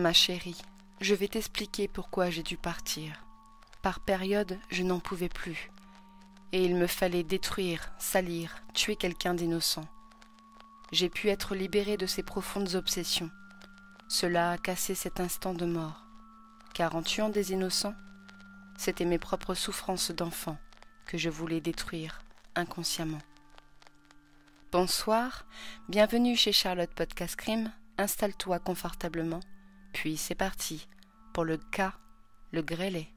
Ma chérie, je vais t'expliquer pourquoi j'ai dû partir. Par période, je n'en pouvais plus. Et il me fallait détruire, salir, tuer quelqu'un d'innocent. J'ai pu être libérée de ces profondes obsessions. Cela a cassé cet instant de mort. Car en tuant des innocents, c'était mes propres souffrances d'enfant que je voulais détruire inconsciemment. Bonsoir, bienvenue chez Charlotte Podcast Crime. Installe-toi confortablement puis c'est parti pour le cas, le grêlet.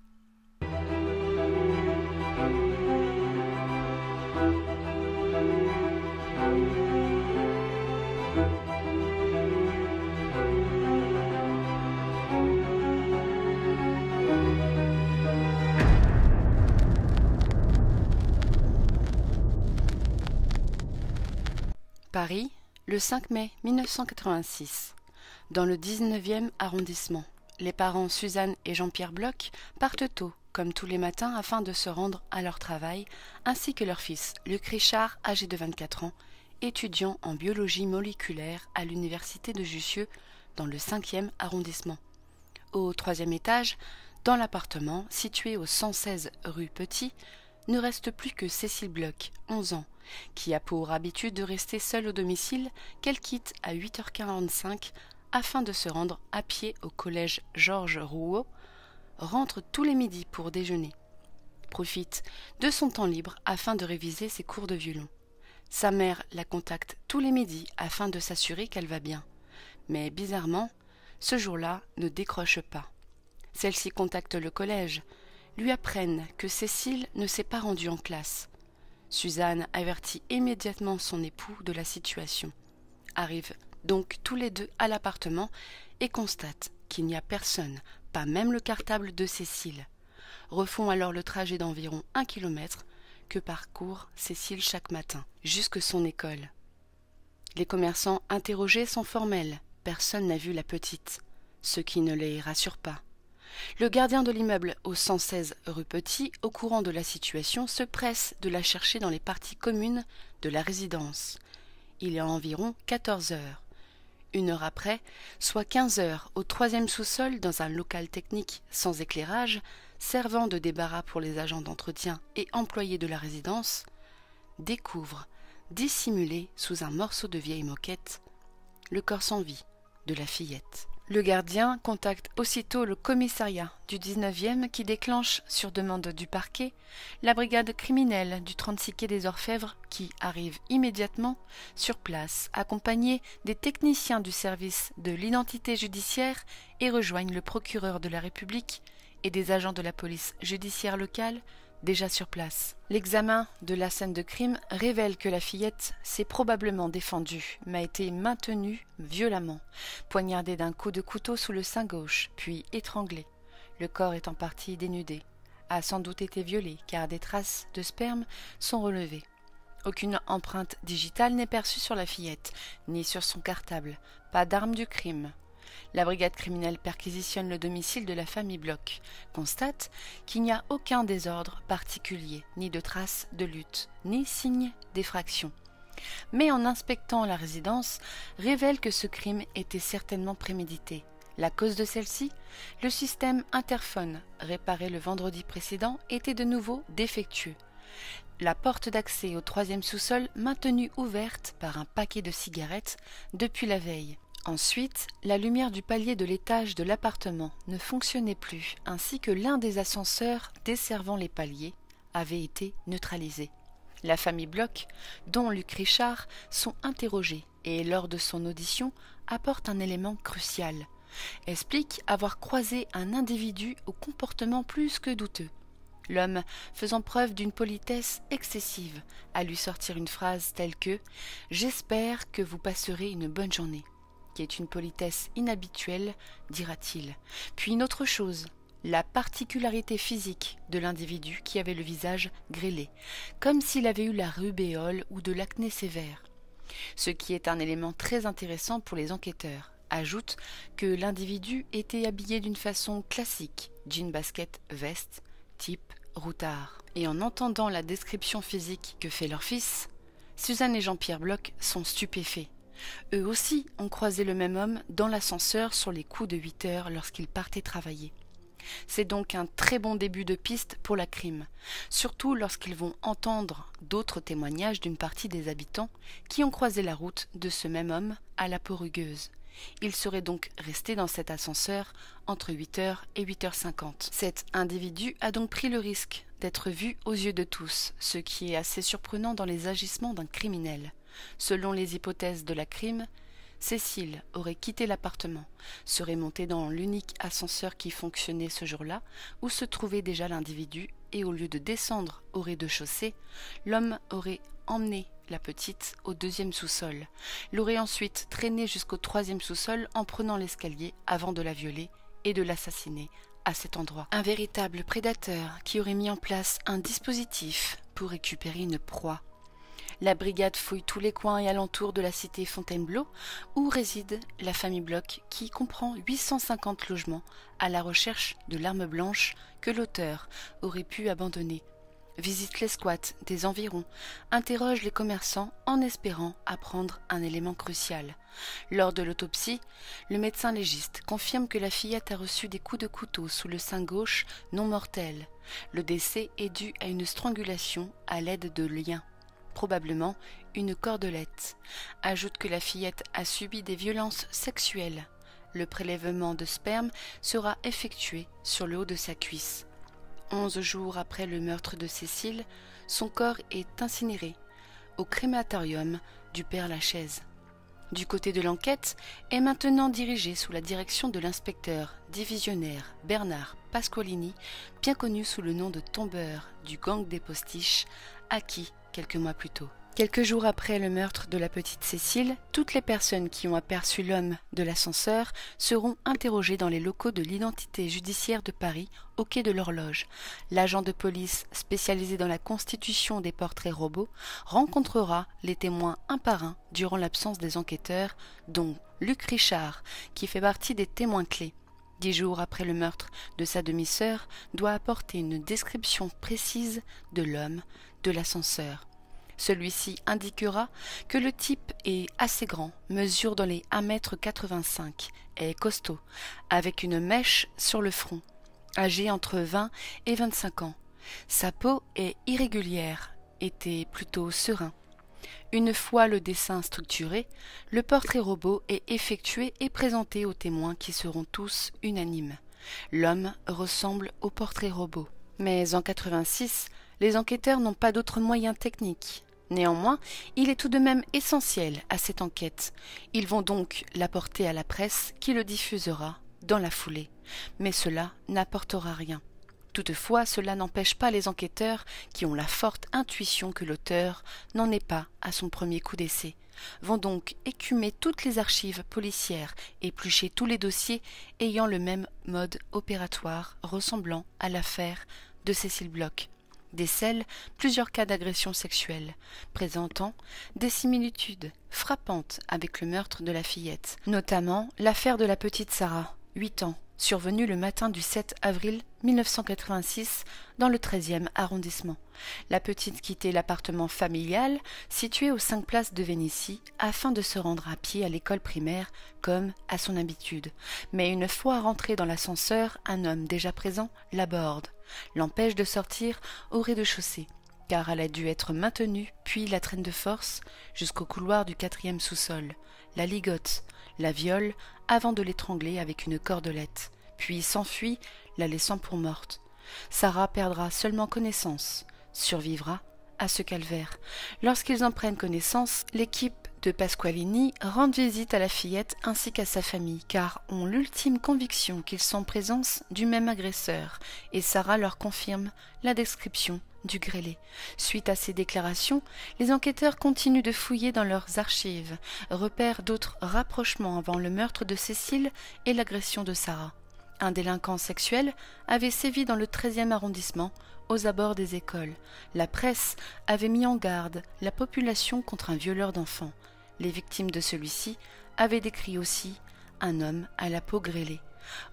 Paris, le 5 mai 1986. Dans le 19e arrondissement, les parents Suzanne et Jean-Pierre Bloch partent tôt, comme tous les matins, afin de se rendre à leur travail, ainsi que leur fils, Luc Richard, âgé de 24 ans, étudiant en biologie moléculaire à l'université de Jussieu, dans le 5e arrondissement. Au troisième étage, dans l'appartement, situé au 116 rue Petit, ne reste plus que Cécile Bloch, 11 ans, qui a pour habitude de rester seule au domicile qu'elle quitte à 8h45 afin de se rendre à pied au collège Georges Rouault, rentre tous les midis pour déjeuner, profite de son temps libre afin de réviser ses cours de violon. Sa mère la contacte tous les midis afin de s'assurer qu'elle va bien. Mais bizarrement, ce jour-là ne décroche pas. Celle-ci contacte le collège, lui apprenne que Cécile ne s'est pas rendue en classe. Suzanne avertit immédiatement son époux de la situation. Arrive donc tous les deux à l'appartement et constatent qu'il n'y a personne, pas même le cartable de Cécile. Refont alors le trajet d'environ un kilomètre que parcourt Cécile chaque matin, jusque son école. Les commerçants interrogés sont formels, personne n'a vu la petite, ce qui ne les rassure pas. Le gardien de l'immeuble au 116 rue Petit, au courant de la situation, se presse de la chercher dans les parties communes de la résidence. Il est a environ 14 heures une heure après, soit quinze heures, au troisième sous-sol, dans un local technique sans éclairage, servant de débarras pour les agents d'entretien et employés de la résidence, découvre, dissimulé sous un morceau de vieille moquette, le corps sans vie de la fillette. Le gardien contacte aussitôt le commissariat du 19e qui déclenche, sur demande du parquet, la brigade criminelle du 36 quai des Orfèvres qui arrive immédiatement sur place, accompagnée des techniciens du service de l'identité judiciaire et rejoignent le procureur de la République et des agents de la police judiciaire locale déjà sur place. L'examen de la scène de crime révèle que la fillette s'est probablement défendue, mais a été maintenue violemment, poignardée d'un coup de couteau sous le sein gauche, puis étranglée. Le corps est en partie dénudé, a sans doute été violé car des traces de sperme sont relevées. Aucune empreinte digitale n'est perçue sur la fillette, ni sur son cartable, pas d'arme du crime. La brigade criminelle perquisitionne le domicile de la famille Bloch, constate qu'il n'y a aucun désordre particulier, ni de traces de lutte, ni signe d'effraction. Mais en inspectant la résidence, révèle que ce crime était certainement prémédité. La cause de celle-ci Le système interphone, réparé le vendredi précédent, était de nouveau défectueux. La porte d'accès au troisième sous-sol maintenue ouverte par un paquet de cigarettes depuis la veille. Ensuite, la lumière du palier de l'étage de l'appartement ne fonctionnait plus, ainsi que l'un des ascenseurs desservant les paliers avait été neutralisé. La famille Bloch, dont Luc Richard, sont interrogés et, lors de son audition, apportent un élément crucial. Explique avoir croisé un individu au comportement plus que douteux. L'homme faisant preuve d'une politesse excessive à lui sortir une phrase telle que J'espère que vous passerez une bonne journée qui est une politesse inhabituelle, dira-t-il. Puis une autre chose, la particularité physique de l'individu qui avait le visage grêlé, comme s'il avait eu la rubéole ou de l'acné sévère. Ce qui est un élément très intéressant pour les enquêteurs. Ajoute que l'individu était habillé d'une façon classique, jean basket veste, type routard. Et en entendant la description physique que fait leur fils, Suzanne et Jean-Pierre Bloch sont stupéfaits. Eux aussi ont croisé le même homme dans l'ascenseur sur les coups de 8 heures lorsqu'ils partaient travailler. C'est donc un très bon début de piste pour la crime, surtout lorsqu'ils vont entendre d'autres témoignages d'une partie des habitants qui ont croisé la route de ce même homme à la peau rugueuse. Il serait donc resté dans cet ascenseur entre 8 heures et 8h50. Cet individu a donc pris le risque d'être vu aux yeux de tous, ce qui est assez surprenant dans les agissements d'un criminel. Selon les hypothèses de la crime, Cécile aurait quitté l'appartement, serait montée dans l'unique ascenseur qui fonctionnait ce jour-là, où se trouvait déjà l'individu, et au lieu de descendre au rez-de-chaussée, l'homme aurait emmené la petite au deuxième sous-sol, l'aurait ensuite traînée jusqu'au troisième sous-sol en prenant l'escalier avant de la violer et de l'assassiner à cet endroit. Un véritable prédateur qui aurait mis en place un dispositif pour récupérer une proie la brigade fouille tous les coins et alentours de la cité Fontainebleau, où réside la famille Bloch, qui comprend 850 logements, à la recherche de l'arme blanche que l'auteur aurait pu abandonner. Visite les squats des environs, interroge les commerçants en espérant apprendre un élément crucial. Lors de l'autopsie, le médecin légiste confirme que la fillette a reçu des coups de couteau sous le sein gauche non mortels. Le décès est dû à une strangulation à l'aide de liens probablement une cordelette. Ajoute que la fillette a subi des violences sexuelles. Le prélèvement de sperme sera effectué sur le haut de sa cuisse. Onze jours après le meurtre de Cécile, son corps est incinéré au crématorium du Père Lachaise. Du côté de l'enquête est maintenant dirigé sous la direction de l'inspecteur divisionnaire Bernard Pascolini, bien connu sous le nom de tombeur du gang des postiches, acquis quelques mois plus tôt. Quelques jours après le meurtre de la petite Cécile, toutes les personnes qui ont aperçu l'homme de l'ascenseur seront interrogées dans les locaux de l'identité judiciaire de Paris, au quai de l'horloge. L'agent de police spécialisé dans la constitution des portraits robots rencontrera les témoins un par un durant l'absence des enquêteurs, dont Luc Richard, qui fait partie des témoins clés dix jours après le meurtre de sa demi-sœur, doit apporter une description précise de l'homme de l'ascenseur. Celui-ci indiquera que le type est assez grand, mesure dans les 1 m, est costaud, avec une mèche sur le front, âgé entre 20 et 25 ans. Sa peau est irrégulière, était plutôt serein. Une fois le dessin structuré, le portrait robot est effectué et présenté aux témoins qui seront tous unanimes. L'homme ressemble au portrait robot. Mais en 86, les enquêteurs n'ont pas d'autres moyens techniques. Néanmoins, il est tout de même essentiel à cette enquête. Ils vont donc l'apporter à la presse qui le diffusera dans la foulée. Mais cela n'apportera rien. Toutefois, cela n'empêche pas les enquêteurs qui ont la forte intuition que l'auteur n'en est pas à son premier coup d'essai, vont donc écumer toutes les archives policières, éplucher tous les dossiers ayant le même mode opératoire ressemblant à l'affaire de Cécile Bloch, décèle plusieurs cas d'agression sexuelle, présentant des similitudes frappantes avec le meurtre de la fillette, notamment l'affaire de la petite Sarah, 8 ans, survenue le matin du 7 avril 1986 dans le 13e arrondissement. La petite quittait l'appartement familial situé aux 5 places de Vénétie afin de se rendre à pied à l'école primaire comme à son habitude. Mais une fois rentrée dans l'ascenseur, un homme déjà présent l'aborde, l'empêche de sortir au rez-de-chaussée, car elle a dû être maintenue, puis la traîne de force, jusqu'au couloir du quatrième sous-sol, la ligote, la viole, avant de l'étrangler avec une cordelette, puis s'enfuit, la laissant pour morte. Sarah perdra seulement connaissance, survivra à ce calvaire. Lorsqu'ils en prennent connaissance, l'équipe de Pasqualini rendent visite à la fillette ainsi qu'à sa famille, car ont l'ultime conviction qu'ils sont en présence du même agresseur, et Sarah leur confirme la description du grêlé. Suite à ces déclarations, les enquêteurs continuent de fouiller dans leurs archives, repèrent d'autres rapprochements avant le meurtre de Cécile et l'agression de Sarah. Un délinquant sexuel avait sévi dans le 13e arrondissement, aux abords des écoles. La presse avait mis en garde la population contre un violeur d'enfants les victimes de celui-ci avaient décrit aussi un homme à la peau grêlée.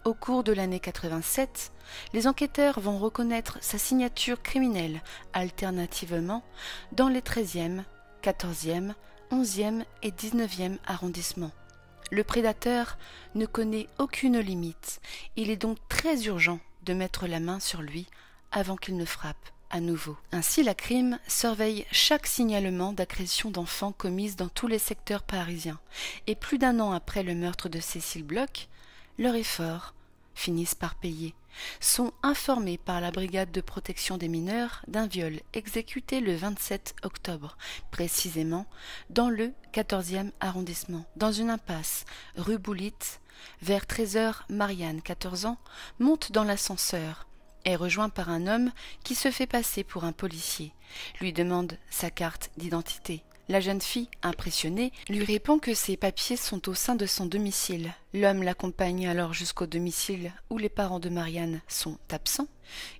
Au cours de l'année 87, les enquêteurs vont reconnaître sa signature criminelle alternativement dans les 13e, 14e, 11e et 19e arrondissements. Le prédateur ne connaît aucune limite. Il est donc très urgent de mettre la main sur lui avant qu'il ne frappe à nouveau. Ainsi, la crime surveille chaque signalement d'agression d'enfants commise dans tous les secteurs parisiens. Et plus d'un an après le meurtre de Cécile Bloch, leurs efforts finissent par payer. Sont informés par la brigade de protection des mineurs d'un viol exécuté le 27 octobre, précisément dans le 14e arrondissement, dans une impasse, rue Boulit, vers 13h, Marianne, 14 ans, monte dans l'ascenseur est rejoint par un homme qui se fait passer pour un policier, lui demande sa carte d'identité. La jeune fille, impressionnée, lui répond que ses papiers sont au sein de son domicile. L'homme l'accompagne alors jusqu'au domicile où les parents de Marianne sont absents.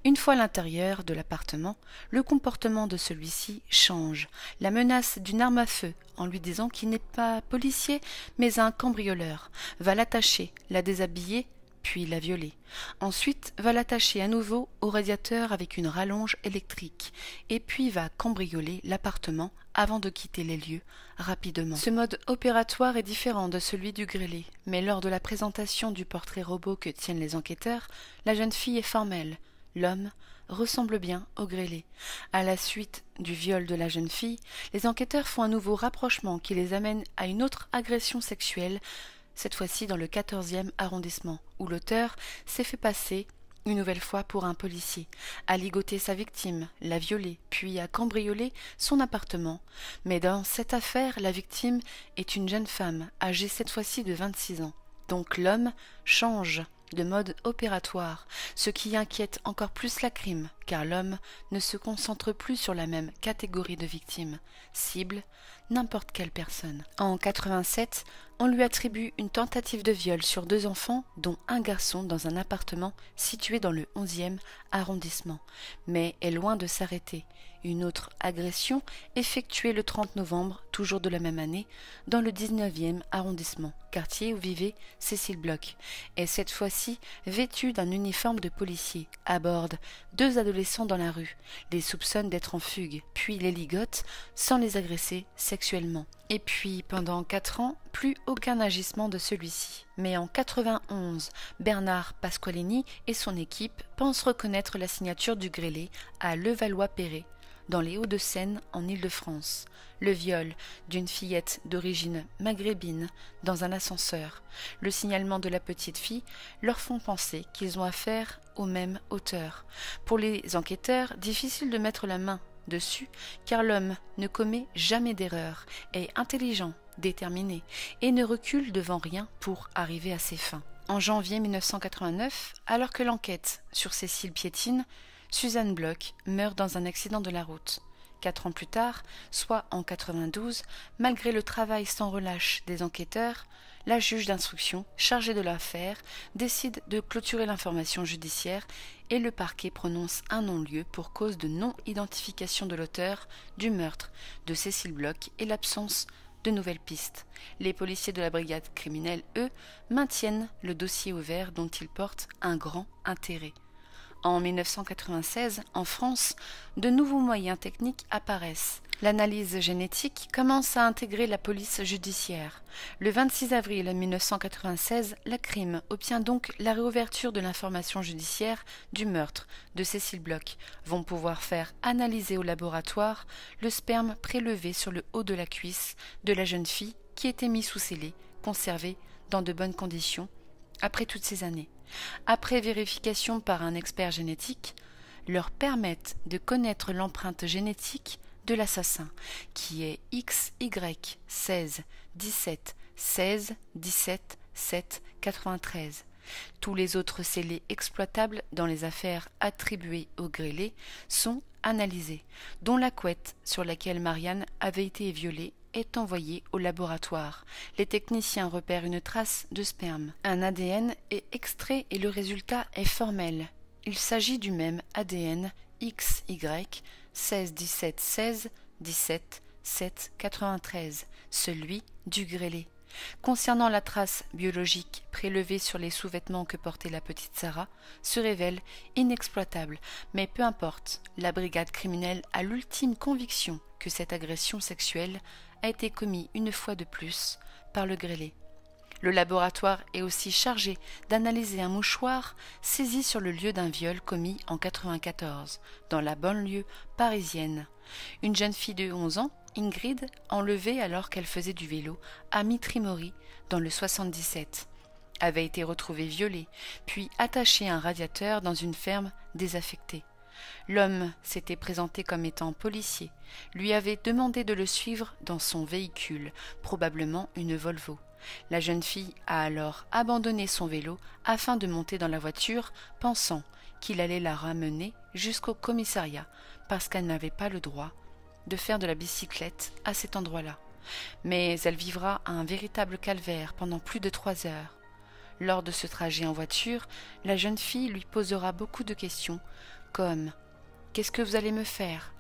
Une fois l'intérieur de l'appartement, le comportement de celui-ci change. La menace d'une arme à feu en lui disant qu'il n'est pas policier mais un cambrioleur, va l'attacher, la déshabiller, puis la violer. Ensuite, va l'attacher à nouveau au radiateur avec une rallonge électrique, et puis va cambrioler l'appartement avant de quitter les lieux rapidement. Ce mode opératoire est différent de celui du grêlé, mais lors de la présentation du portrait robot que tiennent les enquêteurs, la jeune fille est formelle. L'homme ressemble bien au grêlé. À la suite du viol de la jeune fille, les enquêteurs font un nouveau rapprochement qui les amène à une autre agression sexuelle cette fois-ci dans le quatorzième arrondissement, où l'auteur s'est fait passer une nouvelle fois pour un policier, a ligoté sa victime, l'a violée, puis a cambriolé son appartement. Mais dans cette affaire, la victime est une jeune femme, âgée cette fois-ci de vingt-six ans. Donc l'homme change de mode opératoire, ce qui inquiète encore plus la crime, car l'homme ne se concentre plus sur la même catégorie de victimes, cible, n'importe quelle personne. En 87, on lui attribue une tentative de viol sur deux enfants, dont un garçon, dans un appartement situé dans le 11 arrondissement, mais est loin de s'arrêter. Une autre agression effectuée le 30 novembre, toujours de la même année, dans le 19e arrondissement, quartier où vivait Cécile Bloch, et cette fois-ci vêtue d'un uniforme de policier, aborde deux adolescents dans la rue, les soupçonne d'être en fugue, puis les ligote sans les agresser sexuellement. Et puis, pendant quatre ans, plus aucun agissement de celui-ci. Mais en 91, Bernard Pasqualini et son équipe pensent reconnaître la signature du grélé à Levallois-Perret, dans les Hauts-de-Seine en Île-de-France, le viol d'une fillette d'origine maghrébine dans un ascenseur, le signalement de la petite fille leur font penser qu'ils ont affaire aux même auteur. Pour les enquêteurs, difficile de mettre la main dessus car l'homme ne commet jamais d'erreur, est intelligent, déterminé et ne recule devant rien pour arriver à ses fins. En janvier 1989, alors que l'enquête sur Cécile piétine, Suzanne Bloch meurt dans un accident de la route. Quatre ans plus tard, soit en 92, malgré le travail sans relâche des enquêteurs, la juge d'instruction chargée de l'affaire décide de clôturer l'information judiciaire et le parquet prononce un non-lieu pour cause de non-identification de l'auteur du meurtre de Cécile Bloch et l'absence de nouvelles pistes. Les policiers de la brigade criminelle, eux, maintiennent le dossier ouvert dont ils portent un grand intérêt. En 1996, en France, de nouveaux moyens techniques apparaissent. L'analyse génétique commence à intégrer la police judiciaire. Le 26 avril 1996, la crime obtient donc la réouverture de l'information judiciaire du meurtre de Cécile Bloch. Vont pouvoir faire analyser au laboratoire le sperme prélevé sur le haut de la cuisse de la jeune fille qui était mise sous scellé, conservé dans de bonnes conditions après toutes ces années, après vérification par un expert génétique, leur permettent de connaître l'empreinte génétique de l'assassin, qui est XY 16 17 16 17 7 93. Tous les autres scellés exploitables dans les affaires attribuées au grêlé sont analysés, dont la couette sur laquelle Marianne avait été violée est envoyé au laboratoire. Les techniciens repèrent une trace de sperme. Un ADN est extrait et le résultat est formel. Il s'agit du même ADN XY 16 17 16 17 7 93, celui du grêlé. Concernant la trace biologique prélevée sur les sous-vêtements que portait la petite Sarah, se révèle inexploitable, mais peu importe, la brigade criminelle a l'ultime conviction que cette agression sexuelle a été commise une fois de plus par le grêlé. Le laboratoire est aussi chargé d'analyser un mouchoir saisi sur le lieu d'un viol commis en 1994, dans la banlieue parisienne. Une jeune fille de 11 ans Ingrid, enlevée alors qu'elle faisait du vélo à Mitrimori dans le 77, avait été retrouvée violée, puis attachée à un radiateur dans une ferme désaffectée. L'homme s'était présenté comme étant policier, lui avait demandé de le suivre dans son véhicule, probablement une Volvo. La jeune fille a alors abandonné son vélo afin de monter dans la voiture, pensant qu'il allait la ramener jusqu'au commissariat, parce qu'elle n'avait pas le droit de faire de la bicyclette à cet endroit-là. Mais elle vivra un véritable calvaire pendant plus de trois heures. Lors de ce trajet en voiture, la jeune fille lui posera beaucoup de questions, comme Qu'est-ce que vous allez me faire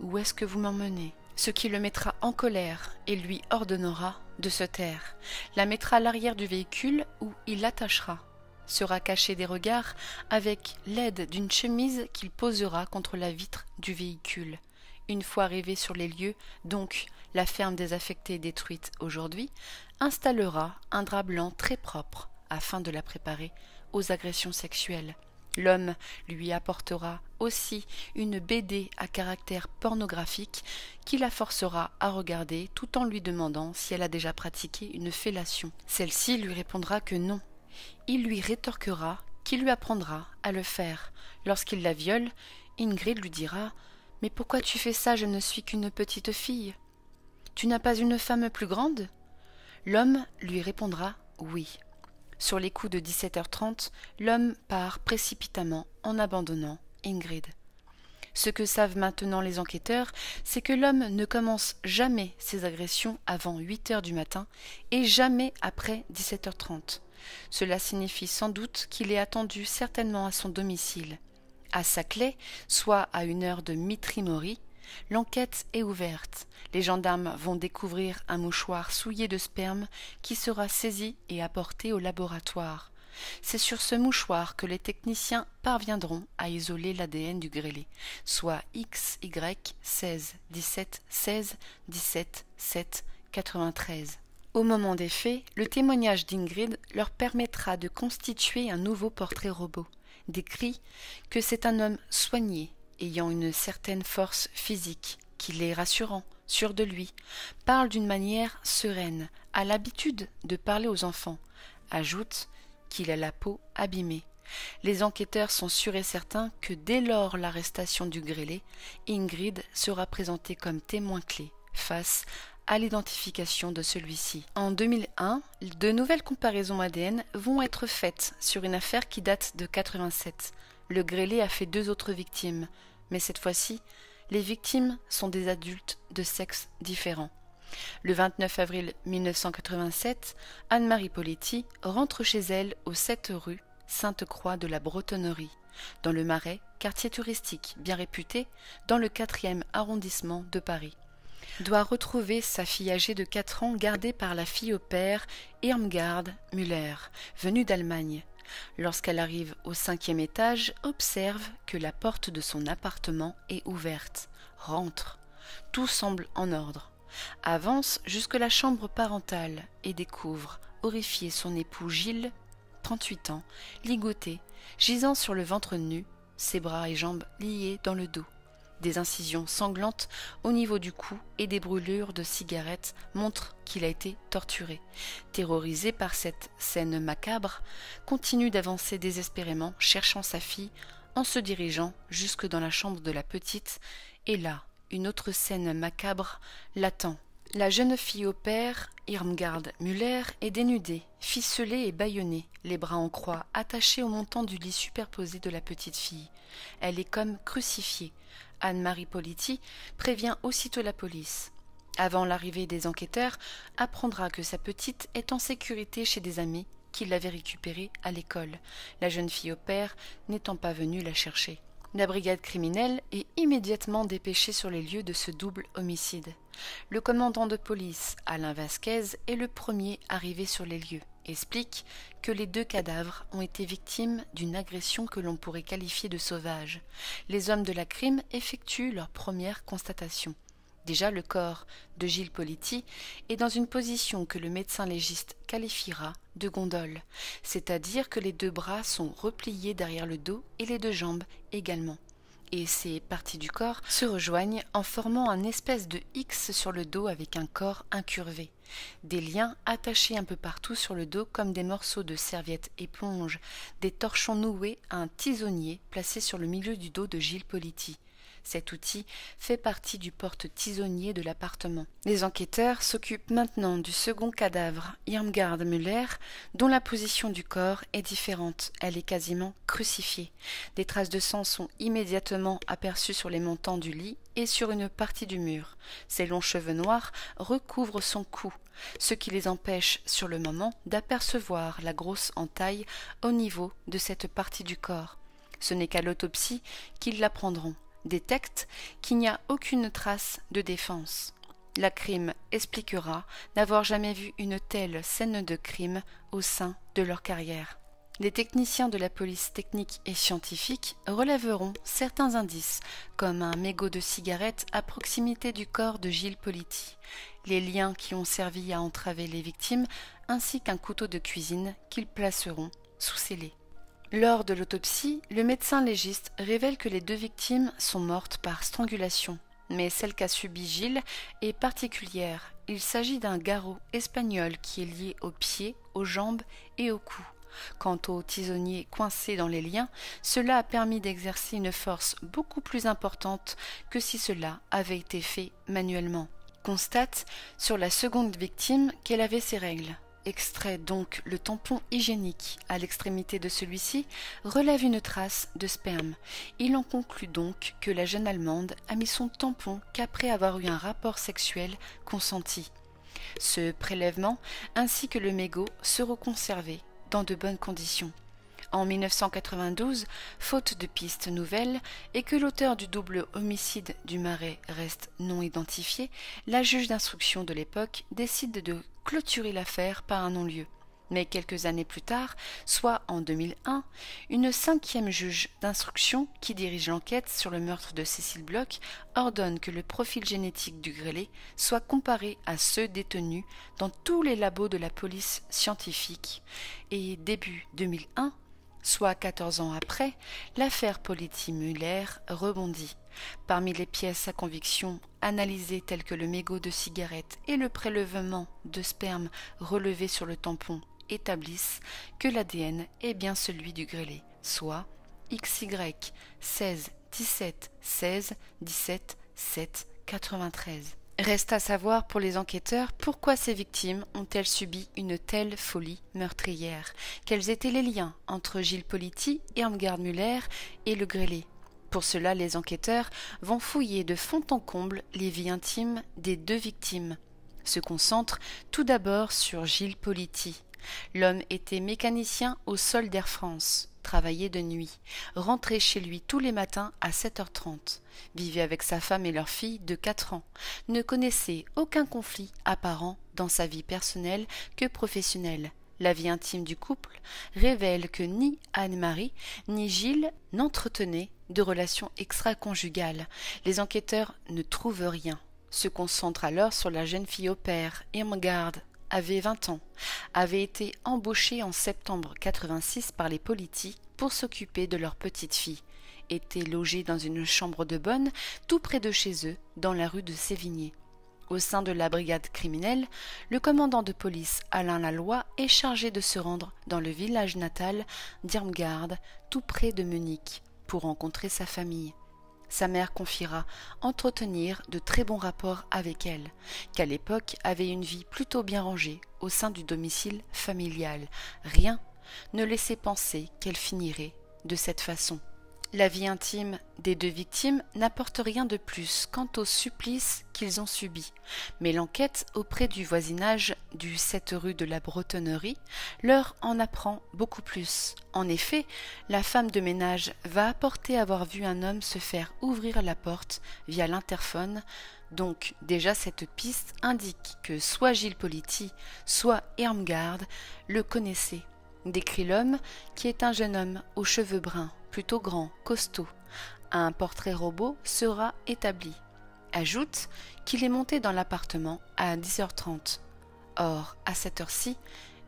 Où est-ce que vous m'emmenez Ce qui le mettra en colère et lui ordonnera de se taire, la mettra à l'arrière du véhicule où il l'attachera, sera caché des regards avec l'aide d'une chemise qu'il posera contre la vitre du véhicule une fois arrivée sur les lieux, donc la ferme désaffectée et détruite aujourd'hui, installera un drap blanc très propre afin de la préparer aux agressions sexuelles. L'homme lui apportera aussi une BD à caractère pornographique qui la forcera à regarder tout en lui demandant si elle a déjà pratiqué une fellation. Celle-ci lui répondra que non. Il lui rétorquera qu'il lui apprendra à le faire. Lorsqu'il la viole, Ingrid lui dira mais pourquoi tu fais ça Je ne suis qu'une petite fille. Tu n'as pas une femme plus grande L'homme lui répondra Oui. Sur les coups de 17h30, l'homme part précipitamment en abandonnant Ingrid. Ce que savent maintenant les enquêteurs, c'est que l'homme ne commence jamais ses agressions avant 8 heures du matin et jamais après 17h30. Cela signifie sans doute qu'il est attendu certainement à son domicile à Saclay, soit à une heure de Mitrimori, l'enquête est ouverte. Les gendarmes vont découvrir un mouchoir souillé de sperme qui sera saisi et apporté au laboratoire. C'est sur ce mouchoir que les techniciens parviendront à isoler l'ADN du grêlé, soit XY 16 Au moment des faits, le témoignage d'Ingrid leur permettra de constituer un nouveau portrait robot décrit que c'est un homme soigné, ayant une certaine force physique, qu'il est rassurant, sûr de lui, parle d'une manière sereine, a l'habitude de parler aux enfants, ajoute qu'il a la peau abîmée. Les enquêteurs sont sûrs et certains que dès lors l'arrestation du grêlé, Ingrid sera présentée comme témoin clé face à l'identification de celui-ci. En 2001, de nouvelles comparaisons ADN vont être faites sur une affaire qui date de 87. Le grêlé a fait deux autres victimes, mais cette fois-ci, les victimes sont des adultes de sexe différents. Le 29 avril 1987, Anne-Marie Poletti rentre chez elle au 7 rue Sainte-Croix de la Bretonnerie, dans le Marais, quartier touristique bien réputé dans le 4e arrondissement de Paris doit retrouver sa fille âgée de 4 ans gardée par la fille au père Irmgard Müller, venue d'Allemagne. Lorsqu'elle arrive au cinquième étage, observe que la porte de son appartement est ouverte. Rentre. Tout semble en ordre. Avance jusque la chambre parentale et découvre, horrifié, son époux Gilles, 38 ans, ligoté, gisant sur le ventre nu, ses bras et jambes liés dans le dos. Des incisions sanglantes au niveau du cou et des brûlures de cigarettes montrent qu'il a été torturé. Terrorisé par cette scène macabre, continue d'avancer désespérément, cherchant sa fille, en se dirigeant jusque dans la chambre de la petite, et là, une autre scène macabre l'attend. La jeune fille au père, Irmgard Müller, est dénudée, ficelée et bâillonnée, les bras en croix, attachés au montant du lit superposé de la petite fille. Elle est comme crucifiée. Anne-Marie Politi prévient aussitôt la police. Avant l'arrivée des enquêteurs, apprendra que sa petite est en sécurité chez des amis qui l'avaient récupérée à l'école, la jeune fille au père n'étant pas venue la chercher. La brigade criminelle est immédiatement dépêchée sur les lieux de ce double homicide. Le commandant de police, Alain Vasquez, est le premier arrivé sur les lieux explique que les deux cadavres ont été victimes d'une agression que l'on pourrait qualifier de sauvage. Les hommes de la crime effectuent leur première constatation. Déjà, le corps de Gilles Politi est dans une position que le médecin légiste qualifiera de gondole, c'est-à-dire que les deux bras sont repliés derrière le dos et les deux jambes également et ces parties du corps se rejoignent en formant un espèce de X sur le dos avec un corps incurvé. Des liens attachés un peu partout sur le dos comme des morceaux de serviettes éponge, des torchons noués à un tisonnier placé sur le milieu du dos de Gilles Politi. Cet outil fait partie du porte-tisonnier de l'appartement. Les enquêteurs s'occupent maintenant du second cadavre, Irmgard Müller, dont la position du corps est différente. Elle est quasiment crucifiée. Des traces de sang sont immédiatement aperçues sur les montants du lit et sur une partie du mur. Ses longs cheveux noirs recouvrent son cou, ce qui les empêche sur le moment d'apercevoir la grosse entaille au niveau de cette partie du corps. Ce n'est qu'à l'autopsie qu'ils l'apprendront détecte qu'il n'y a aucune trace de défense. La crime expliquera n'avoir jamais vu une telle scène de crime au sein de leur carrière. Les techniciens de la police technique et scientifique relèveront certains indices, comme un mégot de cigarette à proximité du corps de Gilles Politi, les liens qui ont servi à entraver les victimes, ainsi qu'un couteau de cuisine qu'ils placeront sous scellé. Lors de l'autopsie, le médecin légiste révèle que les deux victimes sont mortes par strangulation. Mais celle qu'a subie Gilles est particulière. Il s'agit d'un garrot espagnol qui est lié aux pieds, aux jambes et au cou. Quant au tisonnier coincé dans les liens, cela a permis d'exercer une force beaucoup plus importante que si cela avait été fait manuellement. Constate sur la seconde victime qu'elle avait ses règles extrait donc le tampon hygiénique. À l'extrémité de celui-ci relève une trace de sperme. Il en conclut donc que la jeune Allemande a mis son tampon qu'après avoir eu un rapport sexuel consenti. Ce prélèvement ainsi que le mégot seront conservés dans de bonnes conditions. En 1992, faute de pistes nouvelles et que l'auteur du double homicide du Marais reste non identifié, la juge d'instruction de l'époque décide de clôturer l'affaire par un non-lieu. Mais quelques années plus tard, soit en 2001, une cinquième juge d'instruction qui dirige l'enquête sur le meurtre de Cécile Bloch ordonne que le profil génétique du grêlé soit comparé à ceux détenus dans tous les labos de la police scientifique. Et début 2001, soit 14 ans après, l'affaire Politi Muller rebondit. Parmi les pièces à conviction analysées telles que le mégot de cigarette et le prélèvement de sperme relevé sur le tampon établissent que l'ADN est bien celui du grêlé, soit XY 16 17 16 17 7 93. Reste à savoir pour les enquêteurs pourquoi ces victimes ont-elles subi une telle folie meurtrière Quels étaient les liens entre Gilles Politi et Muller et le grêlé Pour cela, les enquêteurs vont fouiller de fond en comble les vies intimes des deux victimes. Se concentrent tout d'abord sur Gilles Politi. L'homme était mécanicien au sol d'Air France travaillait de nuit, rentrait chez lui tous les matins à 7h30, vivait avec sa femme et leur fille de 4 ans, ne connaissait aucun conflit apparent dans sa vie personnelle que professionnelle. La vie intime du couple révèle que ni Anne-Marie ni Gilles n'entretenaient de relations extra-conjugales. Les enquêteurs ne trouvent rien, se concentrent alors sur la jeune fille au père et avait 20 ans, avait été embauché en septembre 86 par les politiques pour s'occuper de leur petite fille, était logée dans une chambre de bonne tout près de chez eux, dans la rue de Sévigné. Au sein de la brigade criminelle, le commandant de police Alain Laloy est chargé de se rendre dans le village natal d'Irmgard, tout près de Munich, pour rencontrer sa famille. Sa mère confiera entretenir de très bons rapports avec elle, qu'à l'époque avait une vie plutôt bien rangée au sein du domicile familial. Rien ne laissait penser qu'elle finirait de cette façon. La vie intime des deux victimes n'apporte rien de plus quant au supplice qu'ils ont subi, mais l'enquête auprès du voisinage du 7 rue de la Bretonnerie leur en apprend beaucoup plus. En effet, la femme de ménage va apporter avoir vu un homme se faire ouvrir la porte via l'interphone, donc déjà cette piste indique que soit Gilles Politi, soit Irmgard le connaissaient décrit l'homme, qui est un jeune homme aux cheveux bruns, plutôt grand, costaud, un portrait robot sera établi. Ajoute qu'il est monté dans l'appartement à 10h30. Or, à cette heure-ci,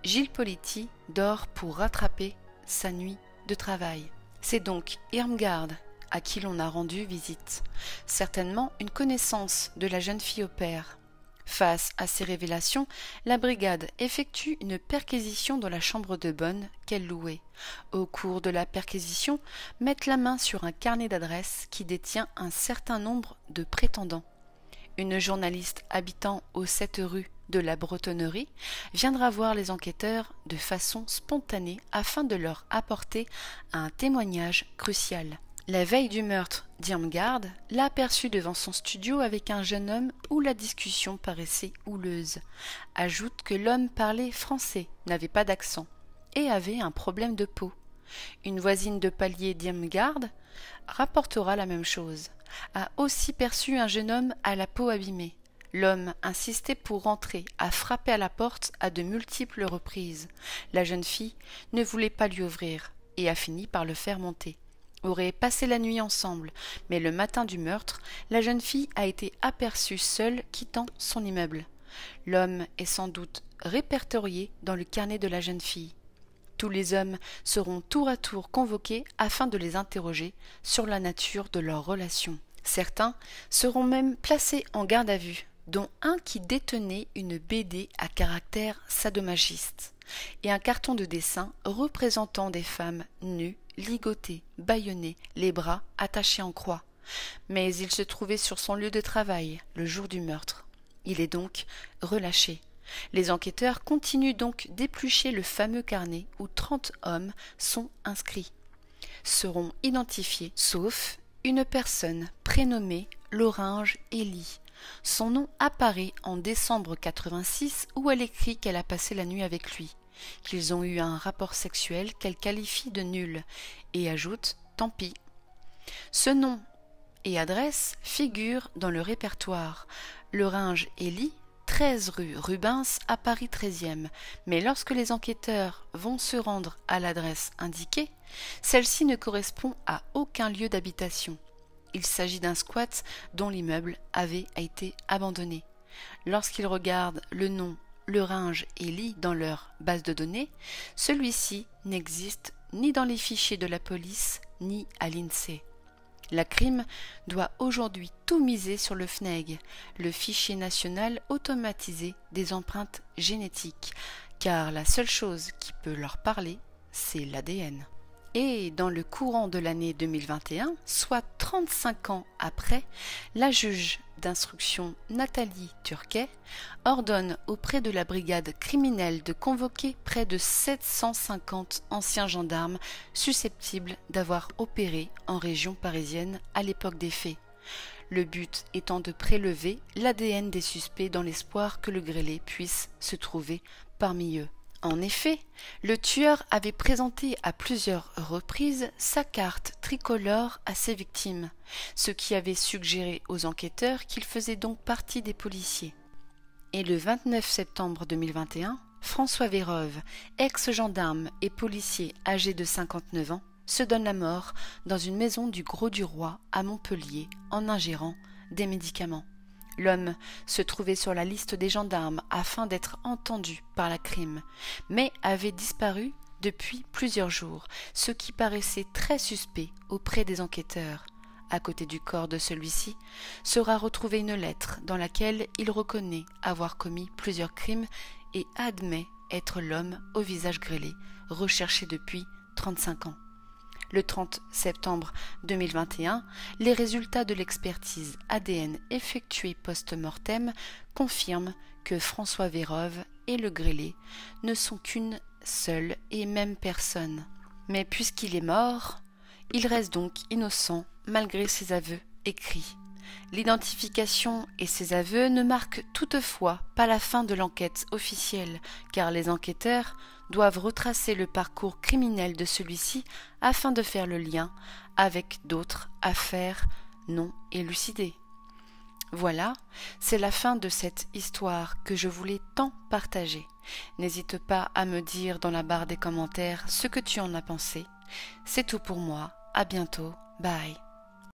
Gilles Politi dort pour rattraper sa nuit de travail. C'est donc Irmgard à qui l'on a rendu visite, certainement une connaissance de la jeune fille au père. Face à ces révélations, la brigade effectue une perquisition dans la chambre de bonne qu'elle louait. Au cours de la perquisition, mettent la main sur un carnet d'adresses qui détient un certain nombre de prétendants. Une journaliste habitant aux sept rues de la Bretonnerie viendra voir les enquêteurs de façon spontanée afin de leur apporter un témoignage crucial. La veille du meurtre, l'a l'aperçut devant son studio avec un jeune homme où la discussion paraissait houleuse. Ajoute que l'homme parlait français, n'avait pas d'accent, et avait un problème de peau. Une voisine de palier Dirmgard rapportera la même chose. A aussi perçu un jeune homme à la peau abîmée. L'homme insistait pour rentrer, a frappé à la porte à de multiples reprises. La jeune fille ne voulait pas lui ouvrir et a fini par le faire monter auraient passé la nuit ensemble, mais le matin du meurtre, la jeune fille a été aperçue seule quittant son immeuble. L'homme est sans doute répertorié dans le carnet de la jeune fille. Tous les hommes seront tour à tour convoqués afin de les interroger sur la nature de leurs relations. Certains seront même placés en garde à vue, dont un qui détenait une BD à caractère sadomagiste et un carton de dessin représentant des femmes nues ligoté, bâillonné, les bras attachés en croix. Mais il se trouvait sur son lieu de travail le jour du meurtre. Il est donc relâché. Les enquêteurs continuent donc d'éplucher le fameux carnet où trente hommes sont inscrits. Seront identifiés, sauf une personne prénommée L'Orange Ellie. Son nom apparaît en décembre 86 où elle écrit qu'elle a passé la nuit avec lui qu'ils ont eu un rapport sexuel qu'elle qualifie de nul, et ajoute Tant pis. Ce nom et adresse figurent dans le répertoire. Le Ringe Élie 13 rue Rubens à Paris treizième. mais lorsque les enquêteurs vont se rendre à l'adresse indiquée, celle-ci ne correspond à aucun lieu d'habitation. Il s'agit d'un squat dont l'immeuble avait été abandonné. Lorsqu'ils regardent le nom le range et lit dans leur base de données, celui-ci n'existe ni dans les fichiers de la police ni à l'INSEE. La crime doit aujourd'hui tout miser sur le FNEG, le fichier national automatisé des empreintes génétiques, car la seule chose qui peut leur parler, c'est l'ADN et dans le courant de l'année 2021, soit 35 ans après, la juge d'instruction Nathalie Turquet ordonne auprès de la brigade criminelle de convoquer près de 750 anciens gendarmes susceptibles d'avoir opéré en région parisienne à l'époque des faits. Le but étant de prélever l'ADN des suspects dans l'espoir que le grêlé puisse se trouver parmi eux. En effet, le tueur avait présenté à plusieurs reprises sa carte tricolore à ses victimes, ce qui avait suggéré aux enquêteurs qu'il faisait donc partie des policiers. Et le 29 septembre 2021, François Vérove, ex-gendarme et policier âgé de 59 ans, se donne la mort dans une maison du Gros du Roi à Montpellier en ingérant des médicaments. L'homme se trouvait sur la liste des gendarmes afin d'être entendu par la crime, mais avait disparu depuis plusieurs jours, ce qui paraissait très suspect auprès des enquêteurs. À côté du corps de celui-ci sera retrouvée une lettre dans laquelle il reconnaît avoir commis plusieurs crimes et admet être l'homme au visage grêlé recherché depuis 35 ans. Le 30 septembre 2021, les résultats de l'expertise ADN effectuée post-mortem confirment que François Vérove et le grêlé ne sont qu'une seule et même personne. Mais puisqu'il est mort, il reste donc innocent malgré ses aveux écrits. L'identification et ses aveux ne marquent toutefois pas la fin de l'enquête officielle, car les enquêteurs doivent retracer le parcours criminel de celui-ci afin de faire le lien avec d'autres affaires non élucidées. Voilà, c'est la fin de cette histoire que je voulais tant partager. N'hésite pas à me dire dans la barre des commentaires ce que tu en as pensé. C'est tout pour moi, à bientôt, bye.